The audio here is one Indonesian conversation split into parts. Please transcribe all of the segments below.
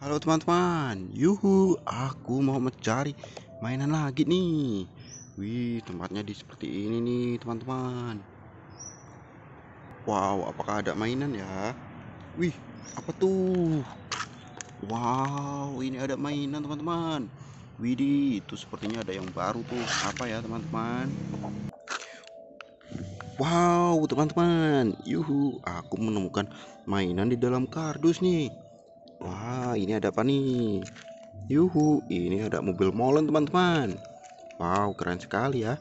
Halo teman-teman, yuhu, aku mau mencari mainan lagi nih. Wih, tempatnya di seperti ini nih teman-teman. Wow, apakah ada mainan ya? Wih, apa tuh? Wow, ini ada mainan teman-teman. widi itu sepertinya ada yang baru tuh. Apa ya teman-teman? Wow, teman-teman, yuhu, aku menemukan mainan di dalam kardus nih. Wah, ini ada apa nih? Yuhu, ini ada mobil molen teman-teman. Wow, keren sekali ya.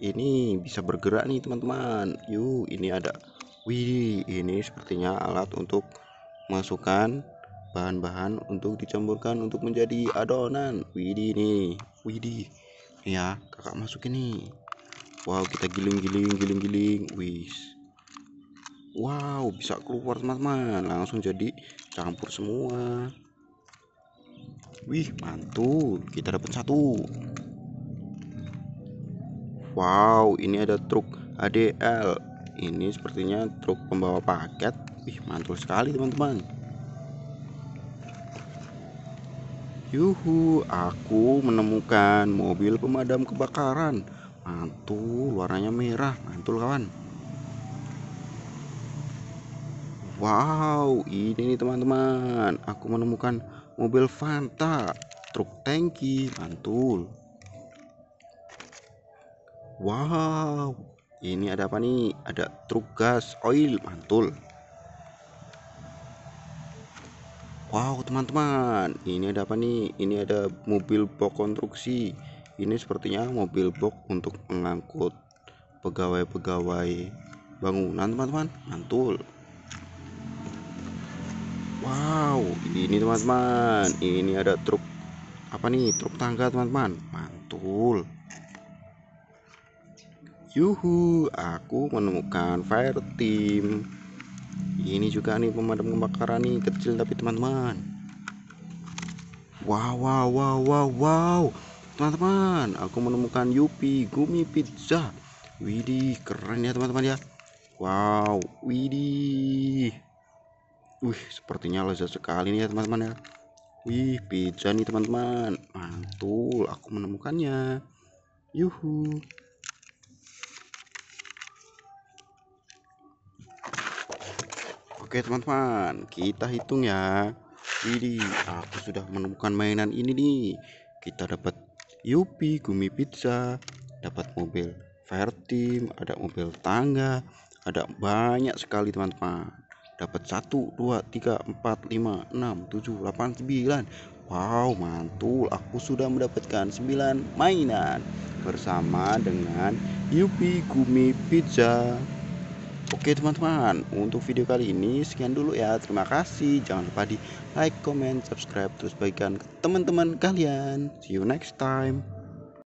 Ini bisa bergerak nih teman-teman. Yuh, ini ada. Wih, ini sepertinya alat untuk masukkan bahan-bahan untuk dicampurkan untuk menjadi adonan. Widih ini. widih. ya, kakak masukin nih. Wow, kita giling-giling, giling-giling. Wih wow bisa keluar teman-teman langsung jadi campur semua wih mantul kita dapat satu wow ini ada truk ADL ini sepertinya truk pembawa paket wih mantul sekali teman-teman yuhu aku menemukan mobil pemadam kebakaran mantul warnanya merah mantul kawan Wow, ini nih teman-teman. Aku menemukan mobil Fanta, truk tangki, mantul. Wow, ini ada apa nih? Ada truk gas oil, mantul. Wow, teman-teman, ini ada apa nih? Ini ada mobil box konstruksi. Ini sepertinya mobil box untuk mengangkut pegawai-pegawai bangunan, teman-teman. Mantul. ini teman-teman ini ada truk apa nih truk tangga teman-teman mantul yuhu aku menemukan fire team ini juga nih pemadam kebakaran nih kecil tapi teman-teman wow wow wow wow wow teman-teman aku menemukan Yupi Gumi Pizza Widih keren ya teman-teman ya wow widih Wih, sepertinya lezat sekali nih ya teman-teman ya. Wih, pizza nih teman-teman. Mantul, aku menemukannya. Yuhu. Oke teman-teman, kita hitung ya. Jadi aku sudah menemukan mainan ini nih. Kita dapat Yupi Gumi Pizza, dapat mobil Vertim, ada mobil tangga, ada banyak sekali teman-teman dapat 1 2 3 4 5 6 7 8 9 wow mantul aku sudah mendapatkan 9 mainan bersama dengan Yupi Gumi Pizza Oke teman-teman, untuk video kali ini sekian dulu ya. Terima kasih. Jangan lupa di like, comment, subscribe, terus bagikan ke teman-teman kalian. See you next time.